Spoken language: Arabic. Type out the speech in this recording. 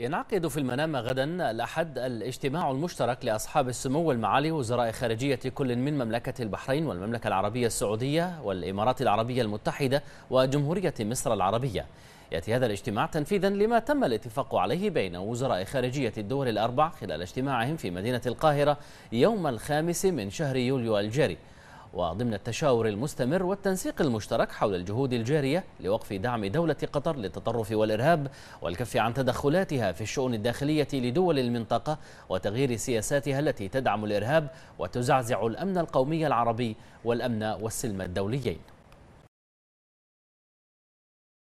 ينعقد في المنام غدا الأحد الاجتماع المشترك لأصحاب السمو والمعالي وزراء خارجية كل من مملكة البحرين والمملكة العربية السعودية والإمارات العربية المتحدة وجمهورية مصر العربية يأتي هذا الاجتماع تنفيذا لما تم الاتفاق عليه بين وزراء خارجية الدول الأربع خلال اجتماعهم في مدينة القاهرة يوم الخامس من شهر يوليو الجاري وضمن التشاور المستمر والتنسيق المشترك حول الجهود الجارية لوقف دعم دولة قطر للتطرف والإرهاب والكف عن تدخلاتها في الشؤون الداخلية لدول المنطقة وتغيير سياساتها التي تدعم الإرهاب وتزعزع الأمن القومي العربي والأمن والسلم الدوليين